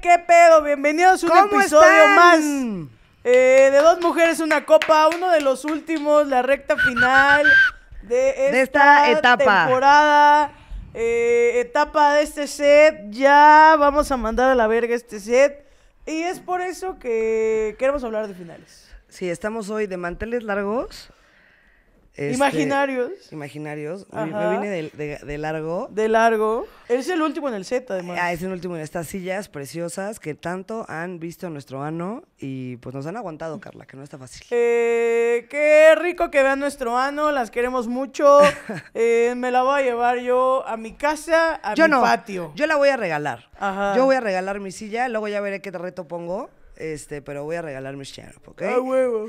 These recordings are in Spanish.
¿qué pedo? Bienvenidos a un episodio más eh, de Dos Mujeres, una Copa, uno de los últimos, la recta final de esta, etapa. temporada, eh, etapa de este set. Ya vamos a mandar a la verga este set y es por eso que queremos hablar de finales. Sí, estamos hoy de manteles largos este, imaginarios. Imaginarios. Me vine de, largo. De largo. Es el último en el Z además. Ah, es el último en estas sillas preciosas que tanto han visto nuestro ano y pues nos han aguantado, Carla, que no está fácil. Eh, qué rico que vean nuestro ano, las queremos mucho. Eh, me la voy a llevar yo a mi casa, a mi patio. Yo la voy a regalar. Yo voy a regalar mi silla, luego ya veré qué reto pongo. Este, pero voy a regalar mi silla ¿ok? Ah, huevo.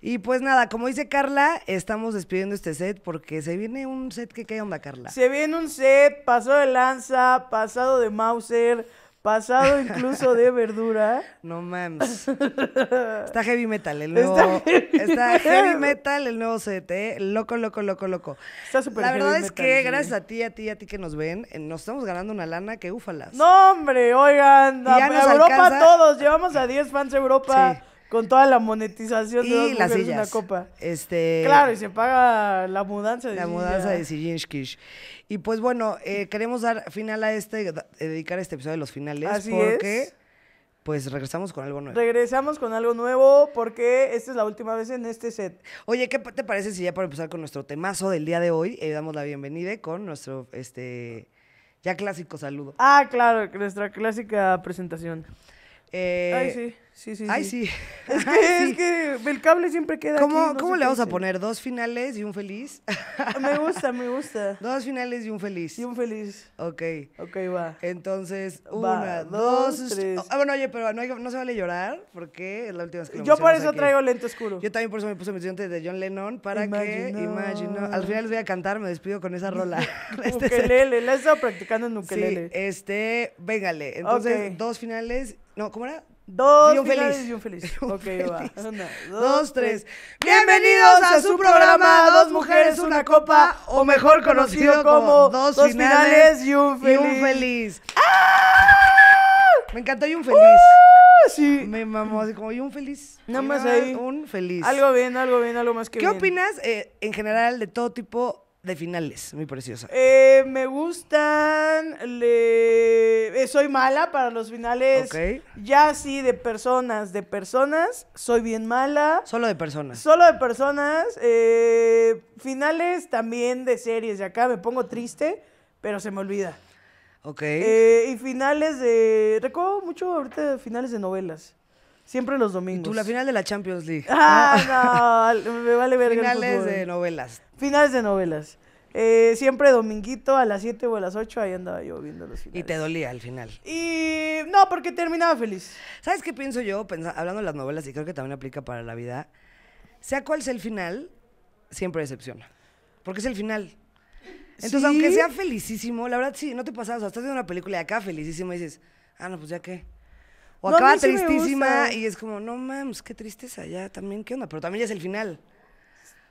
Y pues nada, como dice Carla, estamos despidiendo este set porque se viene un set que ¿Qué onda, Carla. Se viene un set pasado de lanza, pasado de Mauser, pasado incluso de verdura. No mames. Está heavy metal el nuevo. Está heavy, está heavy metal el nuevo set, ¿eh? Loco, loco, loco, loco. Está súper La verdad es que gracias a ti, a ti, a ti que nos ven, eh, nos estamos ganando una lana que úfalas. No, hombre, oigan, a, Europa todos, llevamos a 10 fans de Europa con toda la monetización y de dos las una copa. Este, claro, y se paga la mudanza de La mudanza de Sijinskish. Y pues bueno, eh, queremos dar final a este, dedicar este episodio de los finales. Así porque Pues regresamos con algo nuevo. Regresamos con algo nuevo porque esta es la última vez en este set. Oye, ¿qué te parece si ya para empezar con nuestro temazo del día de hoy, eh, damos la bienvenida con nuestro este ya clásico saludo? Ah, claro, nuestra clásica presentación. Eh, Ay, sí. Sí, sí, Ay, sí. Es, que, es que, el cable siempre queda. ¿Cómo, ¿cómo le vamos a poner? ¿Dos finales y un feliz? Me gusta, me gusta. Dos finales y un feliz. Y un feliz. Ok. Ok, va. Entonces, una, dos, tres. Ah, bueno, oye, pero no, no, se vale llorar porque es la última vez que Yo por eso traigo lento oscuro. Yo también por eso me puse mi estudiante de John Lennon para que. Imagino. Al final les voy a cantar, me despido con esa rola. Nukelele. Este la he estado practicando en ukelele. Sí, este, véngale. Entonces, dos finales. No, ¿cómo era? Dos y Y un feliz. dos, tres. Bienvenidos a su programa Dos Mujeres, Una Copa, o mejor conocido como Dos, finales, y un feliz. ¡Ah! Me encantó y un feliz. ¡Uh! Me mamó así como y un feliz. Nada más ahí. Un feliz. Algo bien, algo bien, algo más que ¿Qué bien. ¿Qué opinas eh, en general de todo tipo de finales, muy preciosa. Eh, me gustan. Le... Eh, soy mala para los finales. Ya sí, de personas, de personas. Soy bien mala. Solo de personas. Solo de personas. Eh, finales también de series. Y acá me pongo triste, pero se me olvida. Ok. y finales de. Recuerdo mucho ahorita finales de novelas. Siempre los domingos. ¿Y tú la final de la Champions League. Ah, ah. no, me vale ver Finales de novelas. Finales de novelas. Eh, siempre dominguito a las 7 o a las 8, ahí andaba yo viendo los finales. Y te dolía al final. Y no, porque terminaba feliz. ¿Sabes qué pienso yo? hablando de las novelas, y creo que también aplica para la vida, sea cual sea el final, siempre decepciona. Porque es el final. Entonces, aunque sea felicísimo, la verdad sí, no te pasas. O sea, estás viendo una película y acá felicísimo y dices, ah, no, pues ya qué. O acaba tristísima y es como, no mames, qué tristeza ya, también, ¿qué onda? Pero también ya es el final.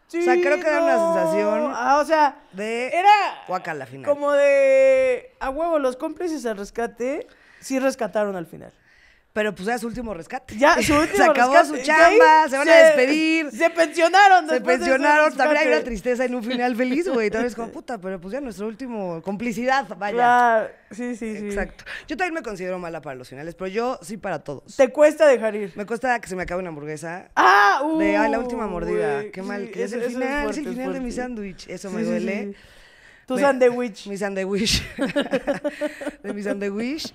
o sea, creo que da una sensación. Ah, o sea, de. Era. acá la final. Como de. A huevo, los cómplices al rescate sí rescataron al final. Pero pues es su último rescate. Ya, su Se acabó su chamba, se van a despedir. Se pensionaron. Se pensionaron. También hay una tristeza en un final feliz, güey. Tal vez como puta, pero pues ya nuestro último complicidad, vaya. Sí, sí, sí. Exacto. Yo también me considero mala para los finales, pero yo sí para todos. ¿Te cuesta dejar ir? Me cuesta que se me acabe una hamburguesa. ¡Ah! de, la última mordida. Qué mal. que es, el final, es, el final, de mi sándwich. Eso me duele. Sí, tu sandwich. Mi sandwich. de mi sandwich.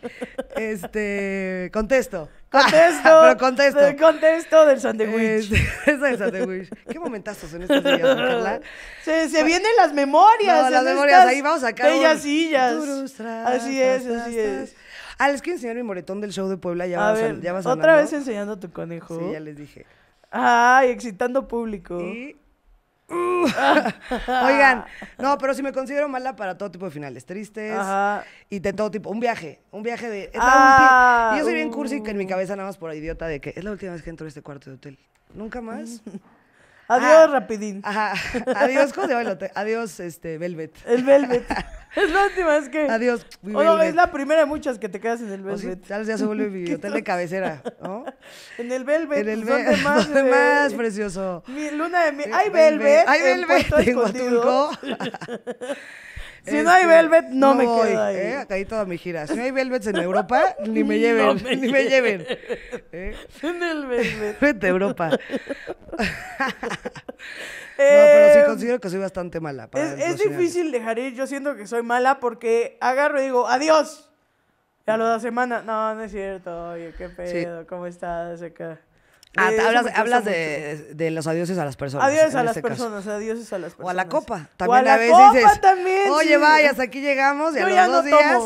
Este, contesto. Contesto. Pero contesto. contesto del sandwich. Eso es el sandwich. Qué momentazos en estos días, Carla. Se, vienen las memorias. No, las memorias. Ahí vamos a sacar. Bellas sillas. Así es, así es. Ah, les quiero enseñar mi moretón del show de Puebla. Ya, vas, a, ya vas otra vez enseñando a tu conejo. Sí, ya les dije. Ay, excitando público. Y Oigan, no, pero si me considero mala para todo tipo de finales, tristes y de todo tipo. Un viaje, un viaje de. Ah, yo soy bien cursi que en mi uh. cabeza nada más por idiota de que es la última vez que entro a este cuarto de hotel. Nunca más. Adiós, ah, Rapidín. Ajá. Adiós, ¿cómo se Adiós, este, Velvet. El Velvet. Es la última vez que. Adiós. Mi o es la primera de muchas que te quedas en el oh, Velvet. tal vez ya se vuelve mi hotel de cabecera, ¿no? En el Velvet. En el pues, Velvet. más, de... más precioso. Mi luna de mi. Ay Velvet. ¡Ay, Velvet. Tengo Velvet. En si no hay este, Velvet, no, me quedo eh, ahí. Eh, acá hay toda mi gira. Si no hay Velvet en Europa, ni me lleven. ni me lleven. ¿Eh? el Velvet. Vete a Europa. no, pero sí eh, considero que soy bastante mala. es, difícil dejar ir. Yo siento que soy mala porque agarro y digo, adiós. Y a la semana, no, no es cierto. Oye, qué pedo, ¿cómo estás acá? Ah, hablas, hablas de, de, los adioses a las personas. Adiós a las este personas, adioses a las personas. O a la copa. También a la copa también. Oye, sí. vaya, hasta aquí llegamos y a los dos días.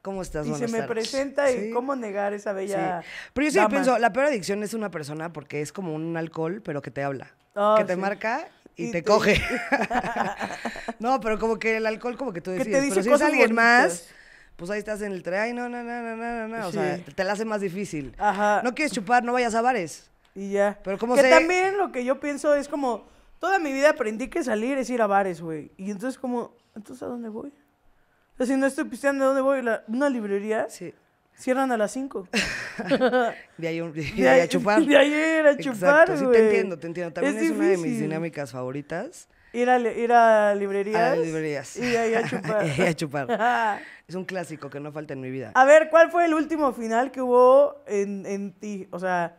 ¿Cómo estás? Y se me presenta y cómo negar esa bella. Pero yo sí pienso, la peor adicción es una persona porque es como un alcohol, pero que te habla. Oh, que te marca y, te, coge. no, pero como que el alcohol, como que tú decides. te pero si es alguien más pues ahí estás en el tren, ay, no, no, no, no, no, no, o sea, te la hace más difícil. Ajá. No quieres chupar, no vayas a bares. Y ya. Pero como que también lo que yo pienso es como, toda mi vida aprendí que salir es ir a bares, güey. Y entonces como, entonces ¿a dónde voy? O sea, si no estoy pisteando, ¿a dónde voy? ¿Una librería? Sí. Cierran a las 5. de ahí de, ahí a chupar. De ahí a chupar, güey. Sí, te entiendo, te entiendo. También es, es una de mis dinámicas favoritas. Ir a, ir a librerías. A librerías. Y ahí a chupar. y a chupar. es un clásico que no falta en mi vida. A ver, ¿cuál fue el último final que hubo en, en ti? O sea,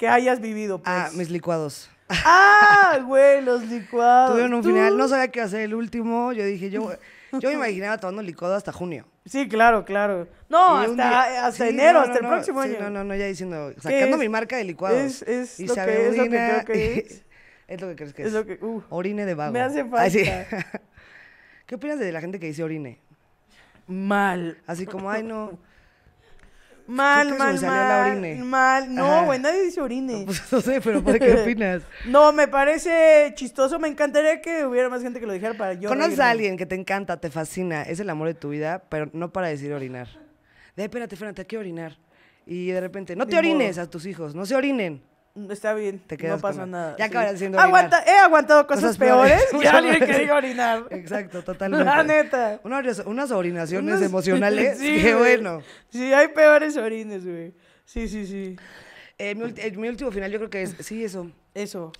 que hayas vivido, ah, pues. Ah, mis licuados. ¡Ah, güey! Los licuados. Tuvieron un final. No sabía qué hacer el último. Yo dije, yo, yo me imaginaba tomando licuado hasta junio. Sí, claro, claro. No, hasta, enero, hasta el próximo año. no, no, no, ya diciendo, sacando mi marca de licuados. Es, es, lo que, es lo que creo que es. es lo que crees que es. es lo que, uh, orine de vago. Me hace falta. ¿Qué opinas de la gente que dice orine? Mal. Así como, ay, no. Mal, mal, mal. Mal, no, güey, nadie dice orine. Pues, no, sé, pero qué opinas? no, me parece chistoso, me encantaría que hubiera más gente que lo dijera para yo. Conoces a alguien que te encanta, te fascina, es el amor de tu vida, pero no para decir orinar. De, espérate, espérate, hay que orinar. Y de repente, no te orines a tus hijos, no se orinen. Está bien, Te no pasa nada. Ya acabas siendo Aguanta, He aguantado cosas, peores, y alguien que diga orinar. Exacto, totalmente. La neta. Unas, unas orinaciones emocionales. sí, qué bueno. Sí, hay peores orines, güey. Sí, sí, sí. Eh, mi, eh, mi, último final yo creo que es, sí, eso. Eso.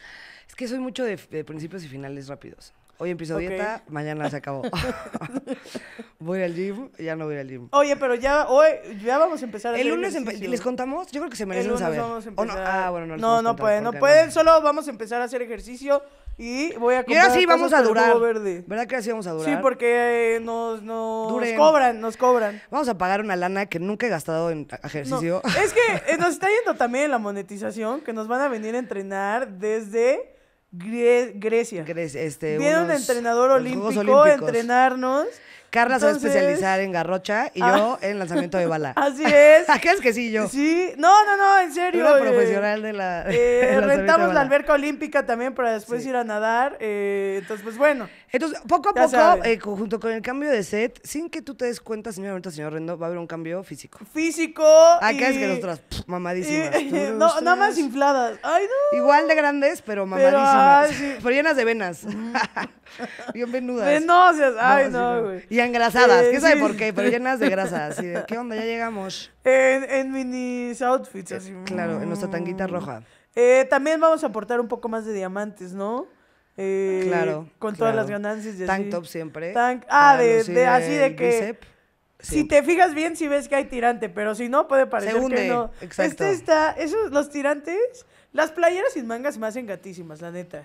Es que soy mucho de, de principios y finales rápidos. Hoy empiezo dieta, mañana se acabó. voy al gym, ya no voy al gym. Oye, pero ya hoy ya vamos a empezar. El lunes les contamos, yo creo que se merecen saber. Vamos a empezar. No? Ah, bueno, no. Les no, no pueden, no pueden. Solo vamos a empezar a hacer ejercicio y voy a. Y ahora sí vamos a durar. Verde. ¿Verdad que así vamos a durar? Sí, porque eh, nos, nos, cobran, nos cobran. Vamos a pagar una lana que nunca he gastado en ejercicio. es que eh, nos está yendo también la monetización, que nos van a venir a entrenar desde Grecia. Grecia este, viene entrenador olímpico entrenarnos Carla se va a especializar en garrocha y yo ah. en lanzamiento de bala. Así es. ¿Qué es que sí yo? Sí. No, no, no, en serio. Yo era eh, profesional de la... Eh, rentamos la alberca olímpica también para después ir a nadar. Eh, entonces, pues bueno. Entonces, poco a poco, junto con el cambio de set, sin que tú te des cuenta, señor señor Rendo, va a haber un cambio físico. Físico. ¿A ¿qué es que nosotras mamadísimas. No, nada más infladas. Ay, no. Igual de grandes, pero mamadísimas. Pero, llenas de venas. Bienvenidas, ay, no, güey. Y engrasadas, eh, ¿qué sabe por qué? Pero llenas de grasas, ¿qué onda? Ya llegamos. En, en minis outfits, Claro, en nuestra tanguita mm. roja. Eh, también vamos a aportar un poco más de diamantes, ¿no? Eh, claro. Con todas las ganancias. De Tank top siempre. ah, de, así de que. Si te fijas bien, si ves que hay tirante, pero si no, puede parecer un que no. Exacto. Este está, esos, los tirantes, las playeras sin mangas me hacen gatísimas, la neta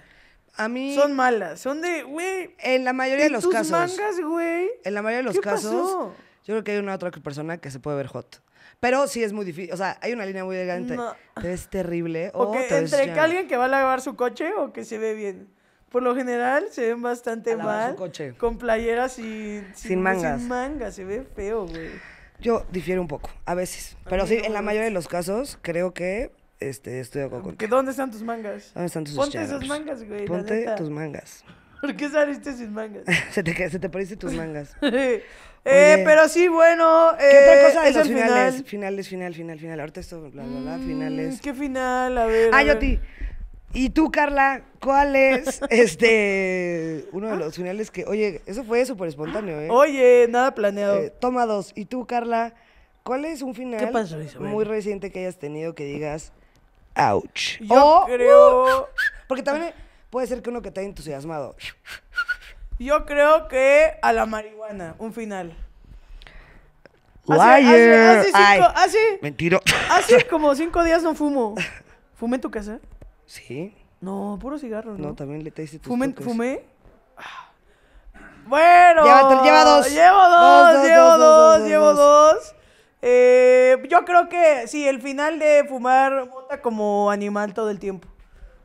a mí. Son malas. Son de, güey. En la mayoría de los tus casos. mangas, güey. En la mayoría de los casos. Yo creo que hay una otra persona que se puede ver hot. Pero sí es muy difícil. O sea, hay una línea muy elegante. No. Te terrible. O, entre alguien que va a lavar su coche o que se ve bien. Por lo general se ven bastante mal. coche. Con playeras sin, sin, mangas. Sin mangas. Se ve feo, güey. Yo difiero un poco, a veces. Pero sí, en la mayoría de los casos, creo que este, estoy de acuerdo ¿Que ¿Dónde están tus mangas? ¿Dónde están tus Ponte esas mangas, güey. Ponte tus mangas. ¿Por qué saliste sin mangas? se, te, se te parecen tus mangas. eh, pero sí, bueno. Eh, ¿Qué otra eh, cosa de los finales? Final? Finales, final, final, final. Ahorita esto, bla, bla, bla, mm, finales. ¿Qué final? A ver. ayoti ah, ti. Y tú, Carla, ¿cuál es este uno de los finales que. Oye, eso fue súper espontáneo, ¿eh? Oye, nada planeado. Eh, toma dos. Y tú, Carla, ¿cuál es un final pasó, muy reciente que hayas tenido que digas, ouch. Yo uh, creo. porque también puede ser que uno que está entusiasmado. Yo creo que a la marihuana, un final. Liar. Hace, mentiro. Hace como cinco días no fumo. ¿Fumé tu casa? Sí. No, puro cigarro, ¿no? también le hice tu ¿Fumé? ¿Fumé? Ah. Bueno. Lleva, dos. Llevo dos llevo dos, llevo dos. Eh, yo creo que sí, el final de fumar mota como animal todo el tiempo.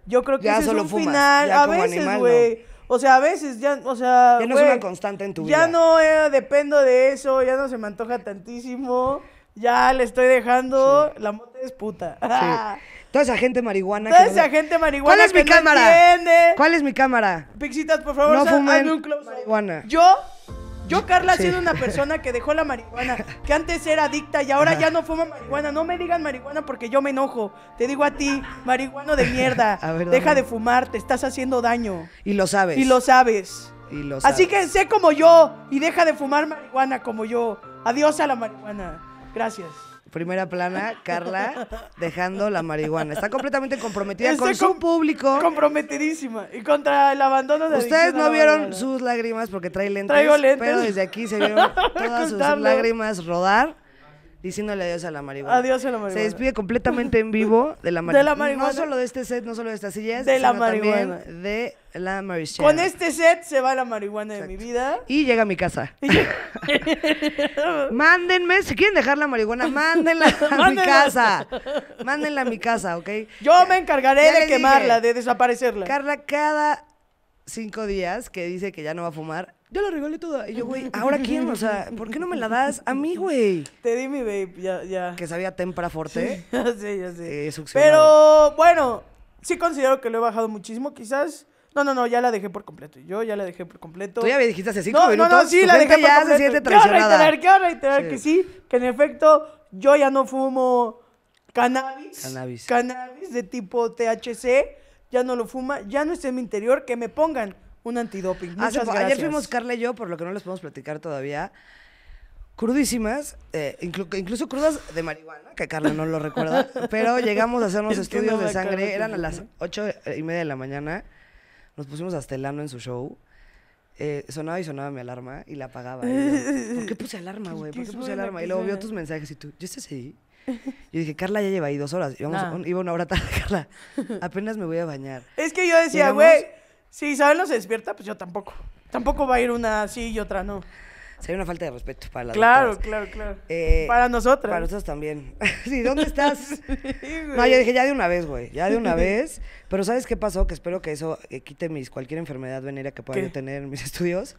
Yo creo que ese es un final. a veces, güey. O sea, a veces ya, o sea. Ya no es una constante en tu vida. Ya no eh, dependo de eso, ya no se me antoja tantísimo. Ya le estoy dejando. La mota es puta. Sí. Toda esa gente marihuana. Toda esa gente marihuana. ¿Cuál es mi cámara? ¿Cuál es mi cámara? Pixitas, por favor, no fumen un marihuana. Yo yo, Carla, he sido una persona que dejó la marihuana, que antes era adicta y ahora ya no fuma marihuana. No me digan marihuana porque yo me enojo. Te digo a ti, marihuana de mierda, deja de fumar, te estás haciendo daño. Y lo sabes. Y lo sabes. Y lo sabes. Así que sé como yo y deja de fumar marihuana como yo. Adiós a la marihuana. Gracias primera plana, Carla dejando la marihuana. Está completamente comprometida con su público. Comprometidísima. Y contra el abandono de Ustedes no vieron sus lágrimas porque trae lentes, Traigo lentes. Pero desde aquí se vieron todas sus lágrimas rodar diciéndole adiós a la marihuana. Adiós a la marihuana. Se despide completamente en vivo de la, de la marihuana. No solo de este set, no solo de estas sillas, de la marihuana. de la marihuana. Con este set se va la marihuana de mi vida. Y llega a mi casa. Mándenme, si quieren dejar la marihuana, mándenla a mi casa. Mándenla a mi casa, ¿ok? Yo me encargaré de quemarla, de desaparecerla. Carla, cada cinco días que dice que ya no va a fumar, yo la regalé toda. Y yo, güey, ¿ahora quién? O sea, ¿por qué no me la das? A mí, güey. Te di mi vape, ya, ya. Que sabía tempra forte. Sí, ya sé, Pero, bueno, sí considero que lo he bajado muchísimo, quizás. No, no, no, ya la dejé por completo. Yo ya la dejé por completo. Tú ya me dijiste hace cinco no, minutos. No, no, sí, la dejé por ya completo. se siente traicionada. Quiero reiterar, quiero reiterar que sí, que en efecto yo ya no fumo cannabis. Cannabis. Cannabis de tipo THC. Ya no lo fuma. Ya no está en mi interior. Que me pongan un antidoping. Ayer fuimos Carla y yo, por lo que no les podemos platicar todavía. Crudísimas, eh, incluso crudas de marihuana, que Carla no lo recuerda, pero llegamos a hacernos estudios de sangre. Eran a las ocho y media de la mañana. Nos pusimos hasta el en su show. Eh, sonaba y sonaba mi alarma y la apagaba. ¿Por qué puse alarma, güey? ¿Por qué puse alarma? Y luego vio tus mensajes y tú, ¿yo estás ahí? Yo dije, Carla ya lleva ahí dos horas. Ah. iba una hora tarde, Carla. Apenas me voy a bañar. Es que yo decía, güey si Isabel no se despierta, pues yo tampoco. Tampoco va a ir una sí y otra no. Sería una falta de respeto para las Claro, claro, claro. Eh, para nosotras. Para nosotros también. sí, ¿dónde estás? no, yo dije, ya de una vez, güey, ya de una vez. Pero ¿sabes qué pasó? Que espero que eso eh, quite mis, cualquier enfermedad venera que pueda yo tener en mis estudios.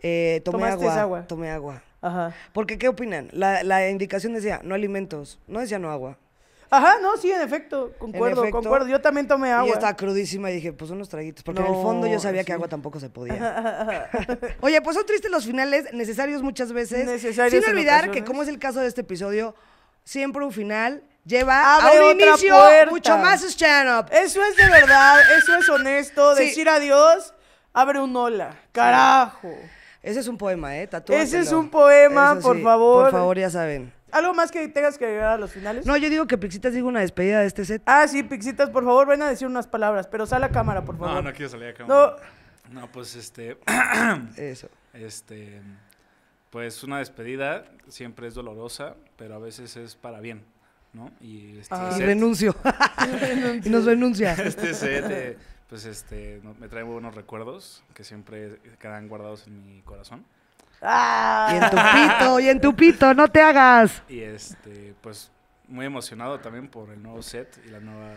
Eh, tomé agua, agua, Tomé agua. Ajá. Porque, ¿qué opinan? La, la indicación decía, no alimentos. No decía no agua. Ajá, no, sí, en efecto, concuerdo, concuerdo. Yo también tomé agua. Y yo estaba crudísima y dije, pues unos traguitos, porque en el fondo yo sabía que agua tampoco se podía. Oye, pues son tristes los finales, necesarios muchas veces. Sin olvidar que, como es el caso de este episodio, siempre un final lleva a un inicio mucho más stand-up. Eso es de verdad, eso es honesto. Decir adiós abre un hola. Carajo. Ese es un poema, ¿eh? Tatu. Ese es un poema, por favor. Por favor, ya saben. ¿Algo más que tengas que llegar a los finales? No, yo digo que Pixitas diga una despedida de este set. Ah, sí, Pixitas, por favor, ven a decir unas palabras, pero sal a cámara, por favor. No, no quiero salir a cámara. No, no pues este. Eso. Este. Pues una despedida siempre es dolorosa, pero a veces es para bien, ¿no? Y, este ah. renuncio. y nos renuncia. Este set, pues este, me trae buenos recuerdos que siempre quedan guardados en mi corazón. Ah. Y en tu pito, y en tu pito, no te hagas. Y este, pues muy emocionado también por el nuevo set y la nueva,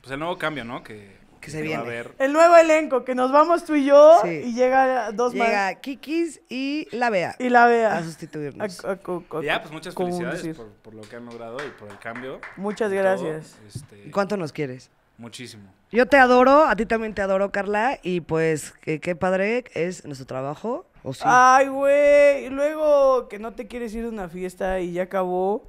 pues el nuevo cambio, ¿no? Que, se viene. El nuevo elenco, que nos vamos tú y yo y llega dos más. Llega Kikis y la Bea. Y la Bea. A sustituirnos. ya, pues muchas felicidades por, lo que han logrado y por el cambio. Muchas gracias. Este, ¿y ¿Cuánto nos quieres? Muchísimo. Yo te adoro, a ti también te adoro, Carla, y pues qué padre es nuestro trabajo Ay, güey. Y luego que no te quieres ir a una fiesta y ya acabó.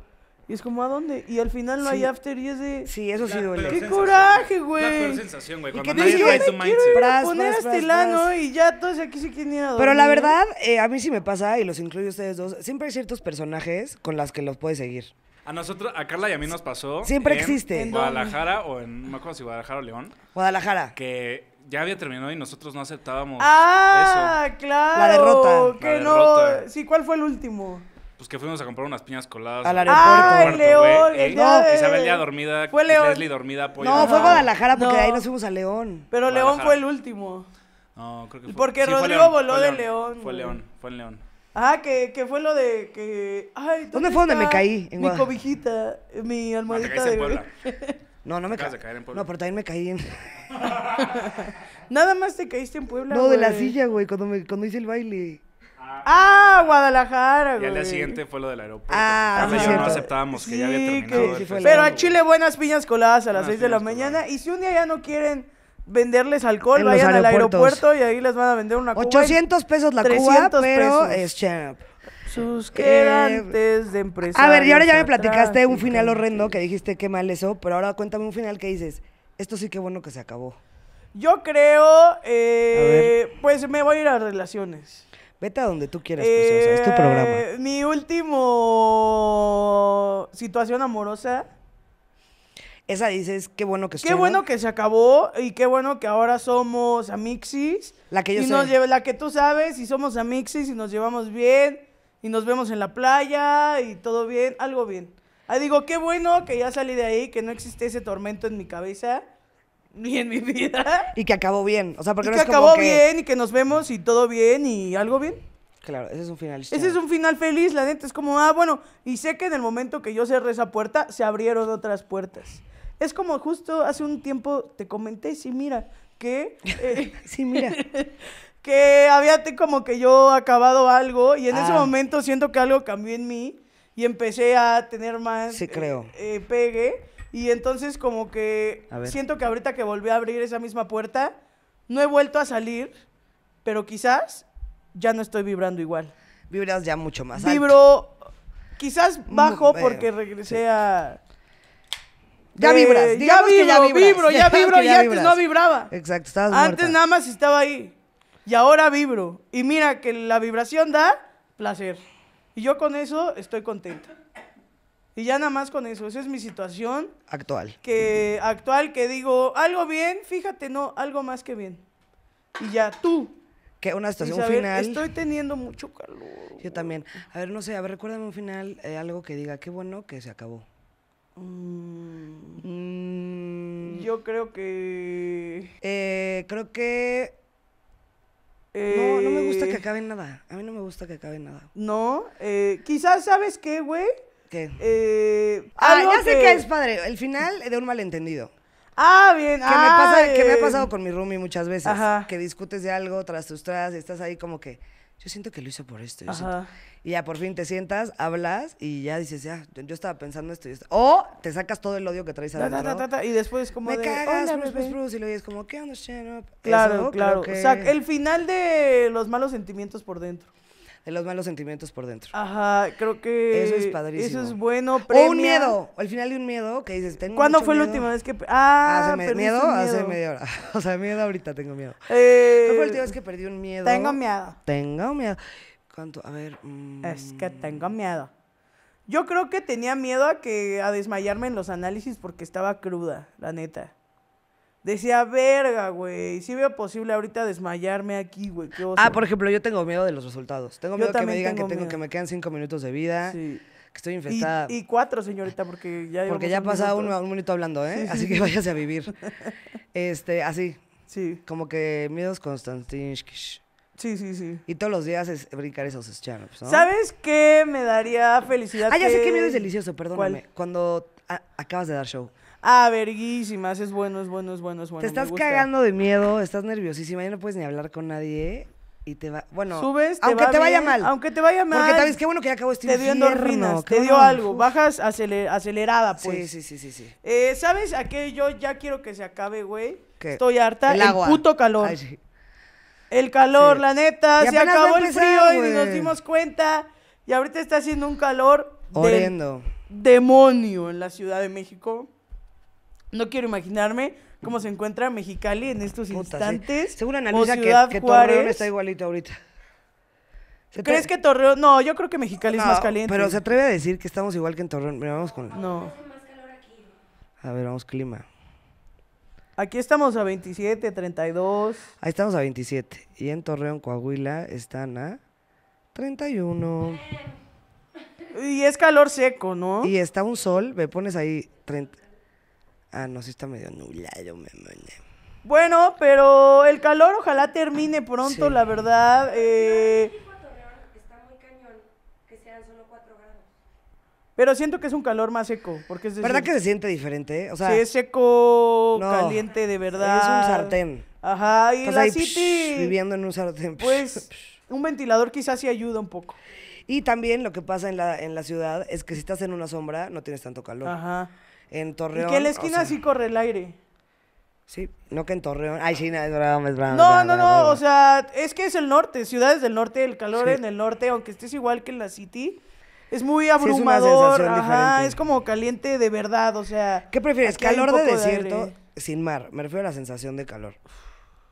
Y es como, ¿a dónde? Y al final no hay after y es de... Sí, eso sí duele. ¡Qué coraje, güey! La peor sensación, güey. Cuando nadie trae tu mindset. poner este lano, y ya todos aquí se quieren ir a Pero la verdad, eh, a mí sí me pasa, y los incluyo a ustedes dos, siempre hay ciertos personajes con los que los puedes seguir. A nosotros, a Carla y a mí nos pasó. Siempre existe. En Guadalajara o en. No me acuerdo si Guadalajara o León. Guadalajara. Que ya había terminado y nosotros no aceptábamos ah, eso. claro. La derrota. Que no. Sí, ¿cuál fue el último? Pues que fuimos a comprar unas piñas coladas. Al aeropuerto. Ah, el León. no, Isabel ya dormida. Fue Leslie dormida. No, fue Guadalajara porque de ahí nos fuimos a León. Pero León fue el último. No, creo que fue. Porque Rodrigo voló de León. Fue León, fue León. Ah, que, que fue lo de que. ¿dónde, fue donde me caí? mi cobijita, mi ah, almohadita. de... No, no me caí. No, pero también me caí en. Nada más te caíste en Puebla. No, de la silla, güey, cuando, me, cuando hice el baile. Ah, ah Guadalajara, güey. Y al día siguiente fue lo del aeropuerto. Ah, yo no aceptábamos que ya había terminado. sí, pero a Chile buenas piñas coladas a las 6 de la mañana. Y si un día ya no quieren venderles alcohol, vayan al aeropuerto y ahí les van a vender una cuba. 800 pesos la 300 cuba, pero pesos. es champ. Sus eh, quedantes de empresa. A ver, y ahora ya me platicaste un final horrendo que dijiste qué mal eso, pero ahora cuéntame un final que dices, esto sí que bueno que se acabó. Yo creo, eh, pues me voy a ir a relaciones. Vete a donde tú quieras, pues, Es tu eh, programa. Mi último situación amorosa. Esa dices, qué bueno que Qué bueno que se acabó y qué bueno que ahora somos amixis. La que yo sé. Nos la que tú sabes y somos amixis y nos llevamos bien y nos vemos en la playa y todo bien, algo bien. Ah, digo, qué bueno que ya salí de ahí, que no existe ese tormento en mi cabeza ni en mi vida. Y que acabó bien, o sea, porque y no acabó bien y que nos vemos y todo bien y algo bien. Claro, ese es un final. Ese es un final feliz, la neta es como, ah, bueno, y sé que en el momento que yo cerré esa puerta, se abrieron otras puertas. Es como justo hace un tiempo te comenté, sí, mira, que... Eh, sí, mira. que había como que yo acabado algo y en ese ah. momento siento que algo cambió en mí y empecé a tener más sí, creo. Eh, eh, pegue y entonces como que siento que ahorita que volví a abrir esa misma puerta, no he vuelto a salir, pero quizás ya no estoy vibrando igual. Vibras ya mucho más. Vibro quizás mm, bajo eh, porque regresé a... Ya vibras, ya vibro, ya vibro, ya y antes no vibraba. Exacto, estabas Antes nada más estaba ahí y ahora vibro. Y mira que la vibración da placer. Y yo con eso estoy contenta. Y ya nada más con eso, esa es mi situación. Actual. Que actual, que digo, algo bien, fíjate, no, algo más que bien. Y ya, tú. Que una estación final. Estoy teniendo mucho calor. Yo también. A ver, no sé, a ver, recuérdame un final, eh, algo que diga, qué bueno que se acabó. Mm. Mm. Yo creo que. Eh, creo que no, no me gusta que eh, acabe nada. A mí no me gusta que acabe nada. No, eh, quizás sabes qué, güey. ¿Qué? Eh, ah, ya sé que... es padre. El final de un malentendido. Ah, bien. Que, me que me ha ah, eh. pasado con mi roomie muchas veces. Que discutes de algo tras tus tras y estás ahí como que yo siento que lo hizo por esto. Y ya por fin te sientas, hablas y ya dices, ya, yo, estaba pensando esto y esto. O te sacas todo el odio que traes adentro. y después como Me Y como, ¿qué onda, Claro, claro. Que... el final de los malos sentimientos por dentro de los malos sentimientos por dentro. Ajá, creo que. Eso es padrísimo. Eso es bueno. pero. O un miedo. Al final de un miedo que dices, tengo. ¿Cuándo fue la última vez que.? Ah, hace miedo, hace media hora. o sea, miedo ahorita, tengo miedo. Eh, ¿Cuándo fue la última vez que perdí un miedo? Tengo miedo. Tengo miedo. ¿Cuánto? A ver. Mm. Es que tengo miedo. Yo creo que tenía miedo a que a desmayarme en los análisis porque estaba cruda, la neta. Decía, verga, güey. Si veo posible ahorita desmayarme aquí, güey. Ah, por ejemplo, yo tengo miedo de los resultados. Tengo miedo que me digan que, tengo, que me quedan cinco minutos de vida. Sí. Que estoy infectada. Y, cuatro, señorita, porque ya. Porque ya pasa un, un, minuto hablando, ¿eh? así que váyase a vivir. este, así. Sí. Como que miedos Konstantinskis. Sí, sí, sí. Y todos los días es brincar esos chanops, ¿no? ¿Sabes qué me daría felicidad? Ah, ya sé qué miedo es delicioso, perdóname. Cuando acabas de dar show Ah, verguísimas. Es bueno, es bueno, es bueno, Te estás cagando de miedo, estás nerviosísima, ya no puedes ni hablar con nadie. Y te va, bueno, aunque te vaya mal. Aunque te vaya mal. Porque tal qué bueno que ya acabó este Te dio endorfinas, te dio algo. Bajas acelerada, pues. Sí, sí, sí, sí. Eh, ¿Sabes a qué? Yo ya quiero que se acabe, güey. Estoy harta. El, puto calor. El calor, la neta. se acabó el frío y nos dimos cuenta. Y ahorita está haciendo un calor. Demonio en la Ciudad de México. No quiero imaginarme cómo se encuentra Mexicali en estos instantes. Según analiza que, Torreón está igualito ahorita. ¿Crees que Torreón? No, yo creo que Mexicali es más caliente. Pero se atreve a decir que estamos igual que en Torreón. Mira, vamos con. No. A ver, vamos clima. Aquí estamos a 27, 32. Ahí estamos a 27. Y en Torreón, Coahuila, están a 31. Y es calor seco, ¿no? Y está un sol, me pones ahí 30, Ah, no, sí está medio nublado, me Bueno, pero el calor ojalá termine pronto, la verdad. Eh. pero siento que es un calor más seco, porque es ¿Verdad que se siente diferente? O sea, sí, es seco, caliente de verdad. es un sartén. Ajá, y la viviendo en un sartén. pues un ventilador quizás sí ayuda un poco. Y también lo que pasa en la, en la ciudad es que si estás en una sombra no tienes tanto calor. Ajá en Torreón. Y que en la esquina sí corre el aire. Sí, no que en Torreón. Ay, sí, no, no, no, no, no o sea, es que es el norte, ciudades del norte, el calor en el norte, aunque estés igual que en la city, es muy abrumador, sí, es, ajá, diferente. es como caliente de verdad, o sea. ¿Qué prefieres, calor de desierto sin mar? Me refiero a la sensación de calor.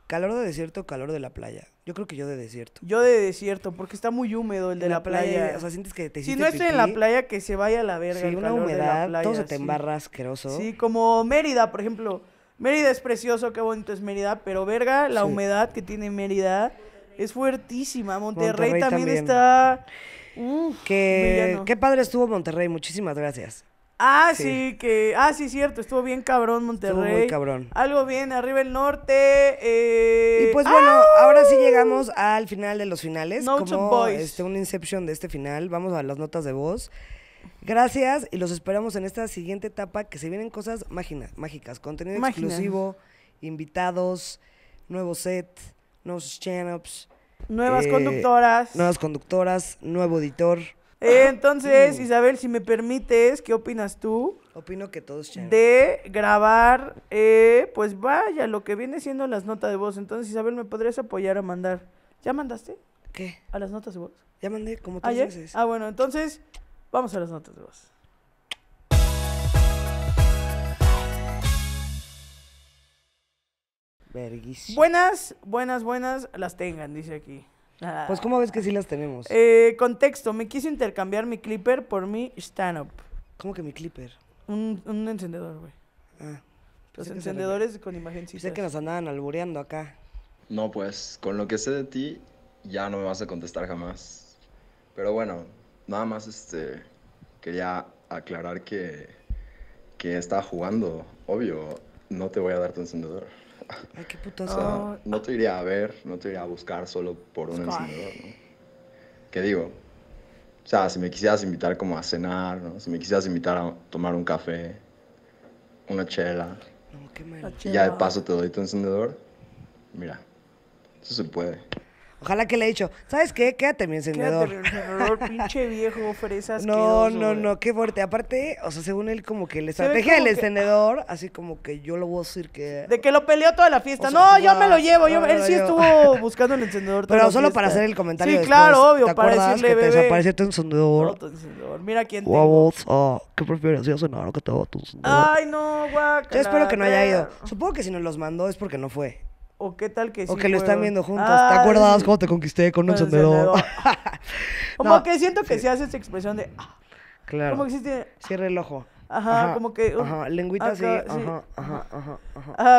¿Calor de desierto calor de la playa? Yo creo que yo de desierto. Yo de desierto, porque está muy húmedo el de, la, playa. O sea, sientes que te Si no estoy en la playa, que se vaya a la verga. una humedad, la todo se te embarra sí. Sí, como Mérida, por ejemplo. Mérida es precioso, qué bonito es Mérida, pero verga, la humedad que tiene Mérida es fuertísima. Monterrey, también, está. qué padre estuvo Monterrey, muchísimas gracias. Ah, sí. que. Ah, sí, cierto, estuvo bien cabrón Monterrey. Estuvo muy cabrón. Algo bien, arriba el norte. Eh... Y pues bueno, ¡ah! ahora sí llegamos al final de los finales. como boys. Este, un inception de este final. Vamos a las notas de voz. Gracias y los esperamos en esta siguiente etapa que se vienen cosas mágicas. Contenido exclusivo, invitados, nuevo set, nuevos stand Nuevas eh, conductoras. Nuevas conductoras, nuevo editor entonces, Isabel, si me permites, ¿qué opinas tú? Opino que todos De grabar, eh, pues vaya, lo que viene siendo las notas de voz. Entonces, Isabel, ¿me podrías apoyar a mandar? ¿Ya mandaste? ¿Qué? ¿A las notas de voz? Ya mandé como tres dices. Ah, bueno, entonces, vamos a las notas de voz. Buenas, buenas, buenas, las tengan, dice aquí. Pues, ¿cómo ves que sí las tenemos? Eh, contexto, me quiso intercambiar mi clipper por mi stand-up. ¿Cómo que mi clipper? Un, encendedor, güey. Ah, Los encendedores con imagencitas. Sé que nos andaban albureando acá. No, pues, con lo que sé de ti, ya no me vas a contestar jamás. Pero bueno, nada más este quería aclarar que, que estaba jugando. Obvio, no te voy a dar tu encendedor no te iría a ver, no te iría a buscar solo por un encendedor, ¿no? ¿Qué digo? O sea, si me quisieras invitar como a cenar, Si me quisieras invitar a tomar un café, una chela. ya de paso te doy tu encendedor. Mira, eso se puede. Ojalá que le haya dicho, ¿sabes qué? Quédate mi encendedor. Quédate mi encendedor, pinche viejo, fresas. No, no, no, qué fuerte. Aparte, o sea, según él, como que la estrategia del encendedor, así como que yo lo voy a decir que. De que lo peleó toda la fiesta. no, yo me lo llevo. él sí estuvo buscando el encendedor toda Pero solo para hacer el comentario. Sí, claro, obvio, para decirle. Que bebé? te desapareció tu encendedor. tu encendedor. Mira quién te. Ah, ¿Qué prefieres? que te va tu encendedor. Ay, no, guaca. Yo espero que no haya ido. Supongo que si nos los mandó es porque no fue. ¿O qué tal que sí? O que lo están viendo juntos. ¿Te acuerdas cómo te conquisté con un encendedor? como que siento que se hace esa expresión de. Ah, claro. Como ah. el ojo. Ajá, como que. Uh, ajá, lengüita así. Ajá, ajá, ajá,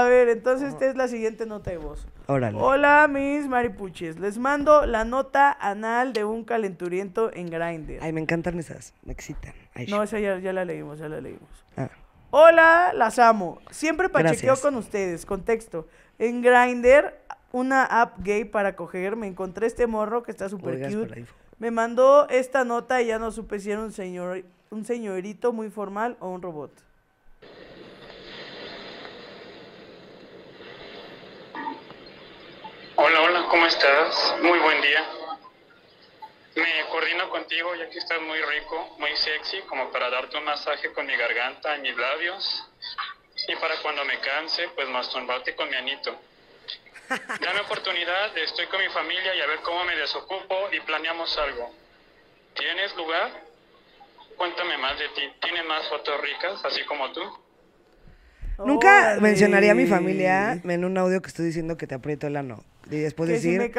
A ver, entonces esta es la siguiente nota de voz. Órale. Hola, mis maripuches. Les mando la nota anal de un calenturiento en Grindr. Ay, me encantan esas. Me excitan. no, esa ya, la leímos, ya la leímos. Ah. Hola, las amo. Siempre pachequeo con ustedes. Contexto. En Grindr, una app gay para coger, me encontré este morro que está súper cute. Me mandó esta nota y ya no supe si era un, señor, un señorito muy formal o un robot. Hola, hola, ¿cómo estás? Muy buen día. Me coordino contigo ya que estás muy rico, muy sexy, como para darte un masaje con mi garganta y mis labios y para cuando me canse, pues masturbarte con mi anito. Dame oportunidad, estoy con mi familia y a ver cómo me desocupo y planeamos algo. ¿Tienes lugar? Cuéntame más de ti. ¿Tienes más fotos ricas, así como tú? Nunca mencionaría a mi familia en un audio que estoy diciendo que te aprieto el ano. Y después decir,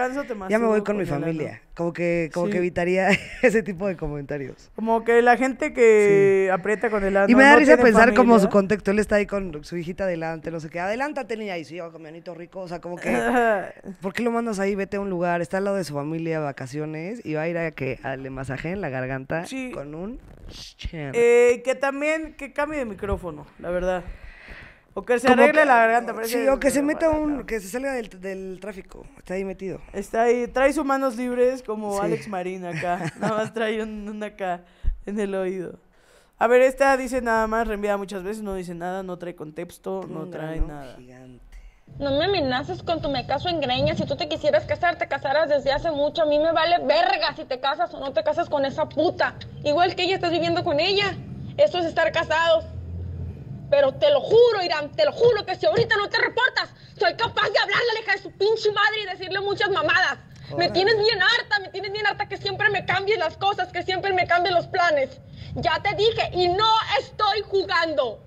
ya me voy con mi familia. Como que como que evitaría ese tipo de comentarios. Como que la gente que aprieta con el Y me da risa pensar como su contexto. Él está ahí con su hijita adelante, no sé qué. Adelántate, niña. Y sí, oh, mi anito rico. O sea, como que. ¿Por qué lo mandas ahí? Vete a un lugar. Está al lado de su familia, vacaciones. Y va a ir a que le masajeen la garganta con un. Eh, que también que cambie de micrófono, la verdad. O que se arregle la garganta. Sí, o que se meta un, que se salga del, del tráfico, está ahí metido. Está ahí, trae sus manos libres como Alex Marín acá. Nada más trae un, acá en el oído. A ver, esta dice nada más, reenvía muchas veces, no dice nada, no trae contexto, no trae nada. No me amenaces con tu me caso en greña. Si tú te quisieras casar, te casarás desde hace mucho. A mí me vale verga si te casas o no te casas con esa puta. Igual que ella, estás viviendo con ella. Eso es estar casados. Pero te lo juro, Irán, te lo juro que si ahorita no te reportas, soy capaz de hablarle a la hija de su pinche madre y decirle muchas mamadas. Me tienes bien harta, me tienes bien harta que siempre me cambien las cosas, que siempre me cambien los planes. Ya te dije, y no estoy jugando.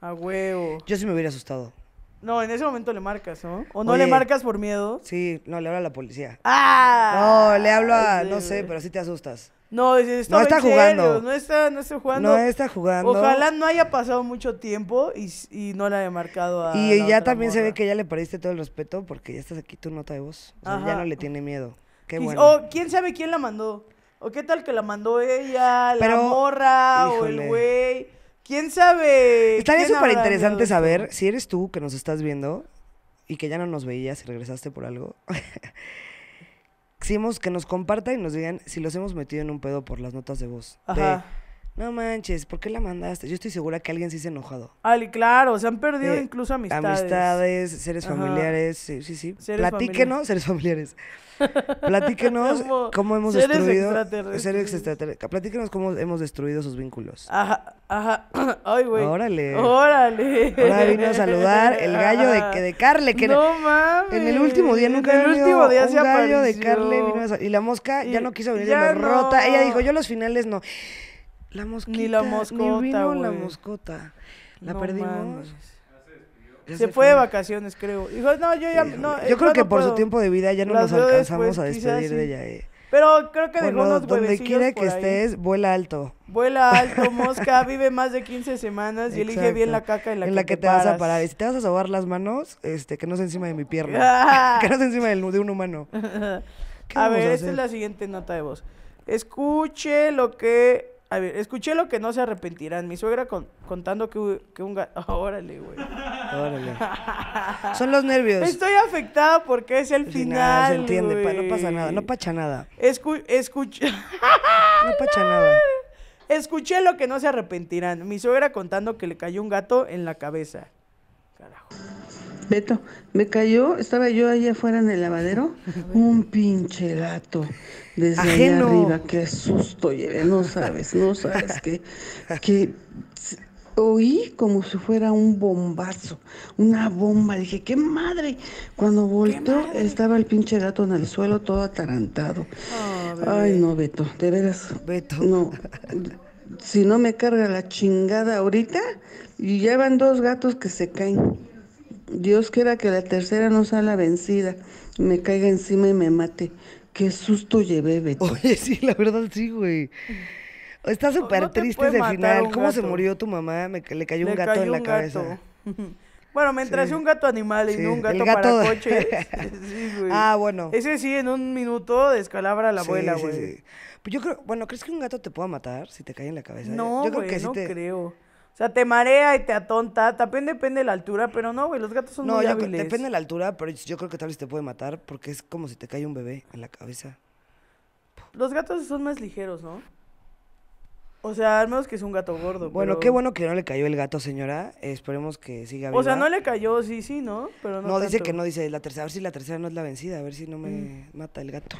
A huevo. Yo sí me hubiera asustado. No, en ese momento le marcas, ¿no? O no le marcas por miedo. Sí, no, le hablo a la policía. ¡Ah! No, le hablo a. no sé, pero sí te asustas. No, está jugando. no, está, no está jugando. No está jugando. Ojalá no haya pasado mucho tiempo y, no la haya marcado a. Y ya también se ve que ya le perdiste todo el respeto porque ya estás aquí tú nota de voz. ya no le tiene miedo. Qué bueno. O quién sabe quién la mandó. O qué tal que la mandó ella, la morra o el güey. ¿Quién sabe? Estaría súper interesante saber si eres tú que nos estás viendo y que ya no nos veías y regresaste por algo. que nos compartan y nos digan si los hemos metido en un pedo por las notas de voz. Ajá. No manches, ¿por qué la mandaste? Yo estoy segura que alguien sí se ha enojado. y claro, se han perdido incluso amistades. Amistades, seres familiares, sí, sí, sí. Platíquenos, seres familiares. Platíquenos cómo hemos destruido. Extraterrestres. Seres extraterrestres. Platíquenos cómo hemos destruido sus vínculos. Ajá, ajá. Ay, güey. Órale. Órale. Ahora vino a saludar el gallo de, Carle. Que no mames. En el último día nunca En el último día un el gallo de Carle vino a, Y la mosca ya no quiso venir, ya rota. Ella dijo, yo los finales no. La mosquita. Ni la moscota. Ni la moscota. La perdimos. Se, fue de vacaciones, creo. Dijo, no, yo No, yo creo que por su tiempo de vida ya no nos alcanzamos a despedir de ella. Eh. Pero creo que dejó unos Donde quiera que estés, vuela alto. Vuela alto, mosca, vive más de 15 semanas y elige bien la caca en la en que, la que te, vas a parar. Y si te vas a sobar las manos, este, que no sea encima de mi pierna. que no sea encima de un humano. a ver, esta es la siguiente nota de voz. Escuche lo que a ver, escuché lo que no se arrepentirán. Mi suegra contando que, un gato. Órale, güey. Órale. Son los nervios. Estoy afectada porque es el final. no se entiende, no pasa nada, no pacha nada. Escu escuché. no pacha nada. Escuché lo que no se arrepentirán. Mi suegra contando que le cayó un gato en la cabeza. Carajo. Beto, me cayó, estaba yo ahí afuera en el lavadero, un pinche gato desde allá arriba, qué susto llevé, no sabes, no sabes qué, que oí como si fuera un bombazo, una bomba, dije, qué madre, cuando volto estaba el pinche gato en el suelo todo atarantado. Oh, Ay, no, Beto, de veras. Beto. No. Si no me carga la chingada ahorita, y llevan dos gatos que se caen. Dios quiera que la tercera no sea la vencida, me caiga encima y me mate. Qué susto llevé, Beto. Oye, sí, la verdad sí, güey. Está súper triste ese final. ¿Cómo se murió tu mamá? Me, le cayó un gato en la cabeza. Bueno, mientras un gato animal y no un gato, para coches. sí, Ah, bueno. Ese sí, en un minuto descalabra la abuela, güey. Pues yo creo, bueno, ¿crees que un gato te pueda matar si te cae en la cabeza? No, yo creo no te... creo. O sea, te marea y te atonta. También depende de la altura, pero no, güey, los gatos son no, muy No, depende de la altura, pero yo creo que tal vez te puede matar porque es como si te cae un bebé en la cabeza. Los gatos son más ligeros, ¿no? O sea, al menos que es un gato gordo. Bueno, qué bueno que no le cayó el gato, señora. Esperemos que siga bien. O sea, no le cayó, sí, sí, ¿no? Pero no, dice que no, dice la tercera. A ver si la tercera no es la vencida, a ver si no me mm. mata el gato.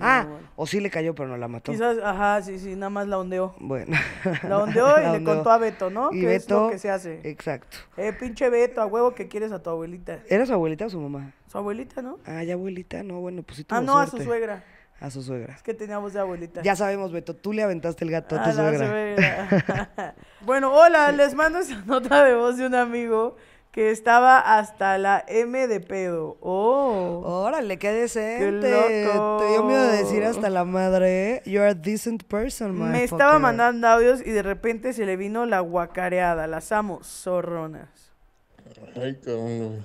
ah, o sí le cayó, pero no la mató. Quizás, ajá, sí, sí, nada más la ondeó. Bueno. La ondeó y le contó a Beto, ¿no? que es lo que se hace. Exacto. Eh, pinche Beto, a huevo que quieres a tu abuelita. ¿Era su abuelita o su mamá? Su abuelita, ¿no? Ah, ya abuelita, no, bueno, pues sí ah, tuvo Ah, no, a su suegra. A su suegra. Es que teníamos de abuelita. Ya sabemos, Beto, tú le aventaste el gato a, tu ah, suegra. bueno, hola, les mando esa nota de voz de un amigo que estaba hasta la M de pedo. ¡Oh! Órale, qué decente. Te dio miedo de decir hasta la madre. Eh. You're a decent person, man. Me estaba mandando audios y de repente se le vino la guacareada. Las amo, zorronas. Ay, cabrón.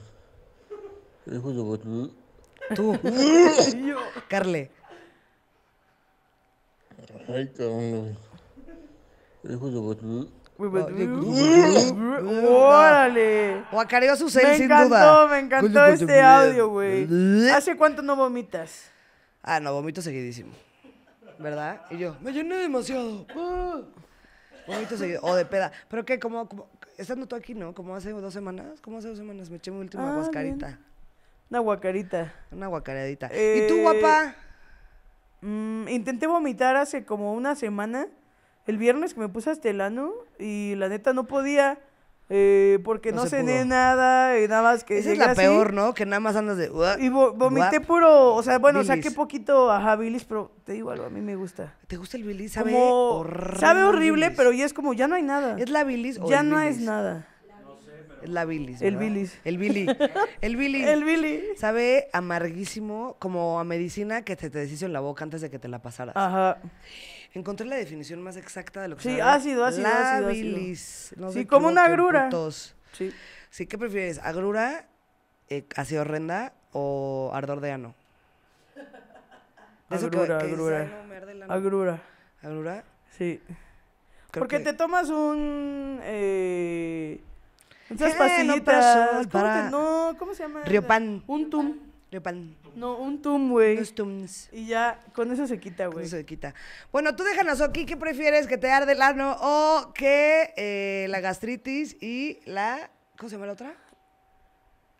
Hijo de Tú. Carle. Ay, cabrón, güey. Hijo de ¡Órale! Guacareó su seis, sin duda. Me encantó, me encantó este audio, güey. ¿Hace cuánto no vomitas? Ah, no, vomito seguidísimo. ¿Verdad? Y yo, me llené demasiado. Ah. Vomito seguido. O de peda. Pero que, como, como, estando tú aquí, ¿no? Como hace dos semanas, como hace dos semanas me eché mi última ah, guascarita. Una guacarita. Una guacaradita. ¿Y tú, eh, guapa? Mm, intenté vomitar hace como una semana, el viernes que me puse hasta el ano, y la neta no podía. Eh, porque no, cené nada, eh, nada más que. Esa es la peor, ¿no? Que nada más andas de. y vomité puro. O sea, bueno, saqué poquito a bilis, pero te digo algo, a mí me gusta. ¿Te gusta el bilis? Sabe horrible. Sabe horrible, pero ya es como, ya no hay nada. Es la bilis. ya no es nada. Es la bilis. El bilis. El bilis. El bilis. El bili. Sabe amarguísimo como a medicina que te, te deshizo en la boca antes de que te la pasaras. Ajá. Encontré la definición más exacta de lo que Sí, sabe. ácido, ácido, la bilis. sí, como una agrura. Sí. Sí, ¿qué prefieres? ¿Agrura, eh, ácido horrenda o ardor de ano? agrura, agrura. Agrura. ¿Agrura? Sí. Porque te tomas un... Eh, esas eh, para... No, ¿cómo se llama? Riopan. Un tum. Riopan. No, un tum, güey. los tums. Y ya, con eso se quita, güey. eso se quita. Bueno, tú déjanos aquí, ¿qué prefieres? ¿Que te arde el ano o que eh, la gastritis y la... ¿Cómo se llama la otra?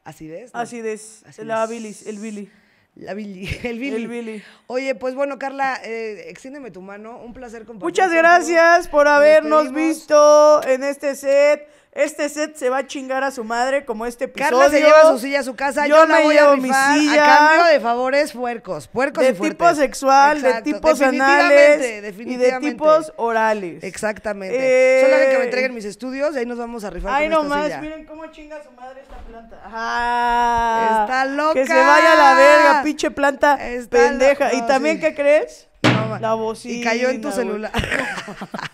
Acidez. Acidez. La bilis, el bili. La Billy, el Billy. El Oye, pues bueno, Carla, eh, extiéndeme tu mano. Un placer compartir. Muchas gracias por habernos visto en este set. Este set se va a chingar a su madre como este episodio. Carla se lleva su silla a su casa, yo, no voy llevo a mi silla. A cambio de favores puercos, puercos de y fuertes. tipo sexual, de tipos anales definitivamente. y de tipos orales. Exactamente. Eh, Solo que me entreguen mis estudios y ahí nos vamos a rifar Ay, nomás, miren cómo chinga su madre esta planta. ¡Ah! Está loca. Que se vaya a la verga, pinche planta pendeja. ¿Y también qué crees? No, la bocina. Y cayó en tu celular.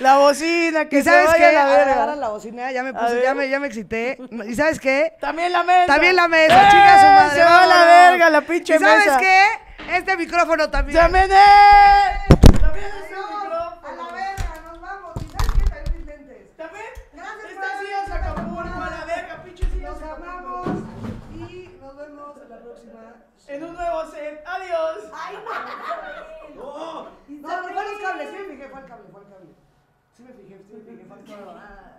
La bocina, que ¿Y sabes se vaya qué? la verga. A la bocina, ya me puse, ya me, ya me excité. ¿Y sabes qué? También la mesa. También la mesa, ¡Eh! chica su madre. Se va a la verga, la pinche mesa. ¿Y sabes qué? Este micrófono también. ¡También ¡También es micrófono! ¡A la verga, nos vamos! ¿Y sabes qué? También intentes. ¿También? Gracias Esta silla se a la verga, pinche silla Nos amamos y nos vemos en la próxima. En un nuevo set. ¡Adiós! ¡Ay, no! No, no, no, oh. los cables, sí, dije, ¿cuál cable? ¿Cuál cable? Timothy, Timothy, if I throw like that.